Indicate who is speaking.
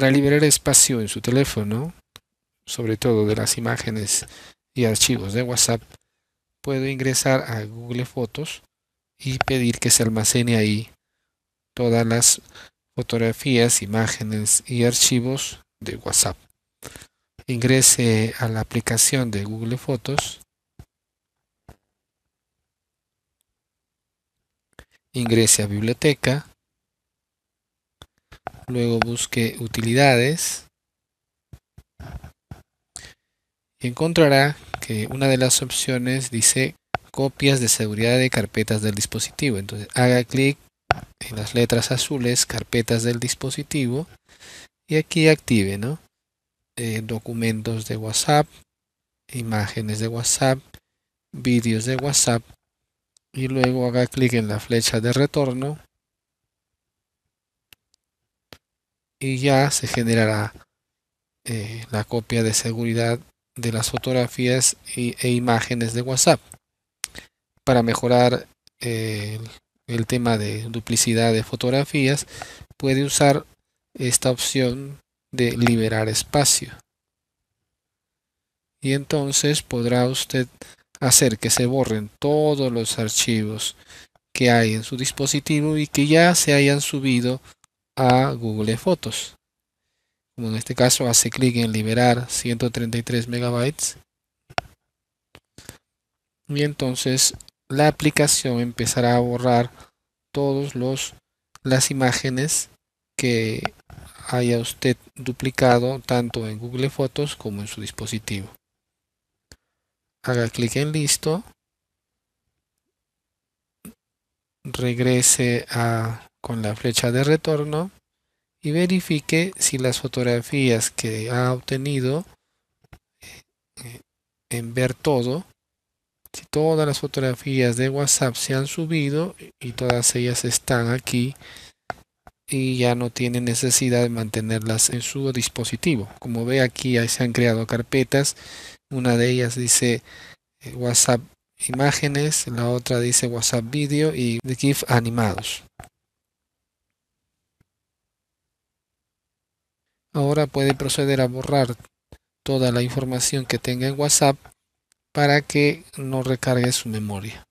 Speaker 1: para liberar espacio en su teléfono, sobre todo de las imágenes y archivos de WhatsApp, puedo ingresar a Google Fotos y pedir que se almacene ahí todas las fotografías, imágenes y archivos de WhatsApp. Ingrese a la aplicación de Google Fotos. Ingrese a Biblioteca luego busque utilidades y encontrará que una de las opciones dice copias de seguridad de carpetas del dispositivo. Entonces haga clic en las letras azules, carpetas del dispositivo y aquí active ¿no? Eh, documentos de WhatsApp, imágenes de WhatsApp, vídeos de WhatsApp y luego haga clic en la flecha de retorno y ya se generará eh, la copia de seguridad de las fotografías e imágenes de WhatsApp para mejorar eh, el tema de duplicidad de fotografías puede usar esta opción de liberar espacio y entonces podrá usted hacer que se borren todos los archivos que hay en su dispositivo y que ya se hayan subido a Google Fotos. Como en este caso hace clic en liberar 133 megabytes. Y entonces la aplicación empezará a borrar todos los las imágenes que haya usted duplicado tanto en Google Fotos como en su dispositivo. Haga clic en listo. Regrese a con la flecha de retorno y verifique si las fotografías que ha obtenido eh, en ver todo si todas las fotografías de WhatsApp se han subido y todas ellas están aquí y ya no tiene necesidad de mantenerlas en su dispositivo. Como ve aquí se han creado carpetas, una de ellas dice eh, WhatsApp imágenes, la otra dice WhatsApp video y GIF animados. Ahora puede proceder a borrar toda la información que tenga en WhatsApp para que no recargue su memoria.